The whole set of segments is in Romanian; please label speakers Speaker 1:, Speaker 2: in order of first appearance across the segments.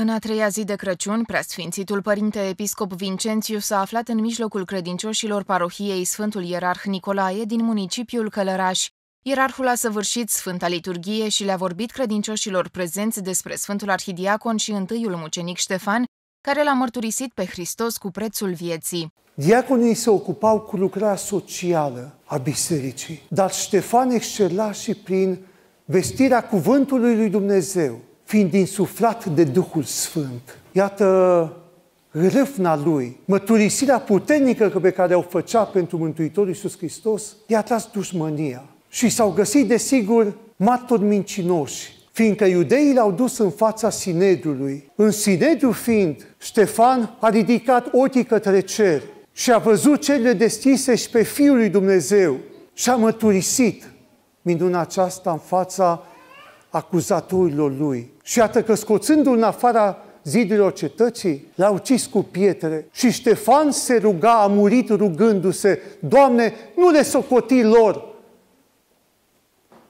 Speaker 1: În a treia zi de Crăciun, preasfințitul părinte episcop Vincențiu s-a aflat în mijlocul credincioșilor parohiei Sfântul Ierarh Nicolae din municipiul Călăraș. Ierarhul a săvârșit Sfânta Liturghie și le-a vorbit credincioșilor prezenți despre Sfântul Arhidiacon și întâiul mucenic Ștefan, care l-a mărturisit pe Hristos cu prețul vieții.
Speaker 2: Diaconii se ocupau cu lucrarea socială a bisericii, dar Ștefan excela și prin vestirea cuvântului lui Dumnezeu, fiind insuflat de Duhul Sfânt. Iată râfna lui, măturisirea puternică pe care o făcea pentru Mântuitorul Iisus Hristos, i-a tras dușmânia. Și s-au găsit, desigur, martori mincinoși, fiindcă iudeii l-au dus în fața Sinedrului. În Sinedru fiind, Ștefan a ridicat ochii către cer și a văzut cele destise și pe Fiul lui Dumnezeu și a măturisit minunea aceasta în fața acuzatorilor lui. Și iată că scoțându-l în afara zidurilor cetății, l-a ucis cu pietre. Și Ștefan se ruga, a murit rugându-se, Doamne, nu le socoti lor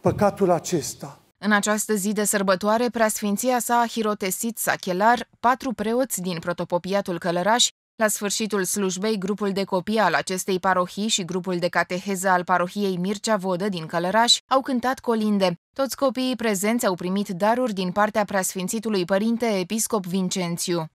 Speaker 2: păcatul acesta.
Speaker 1: În această zi de sărbătoare, preasfinția sa a hirotesit sachelar patru preoți din protopopiatul Călăraș la sfârșitul slujbei, grupul de copii al acestei parohii și grupul de cateheză al parohiei Mircea Vodă din Călăraș au cântat colinde. Toți copiii prezenți au primit daruri din partea preasfințitului părinte episcop Vincențiu.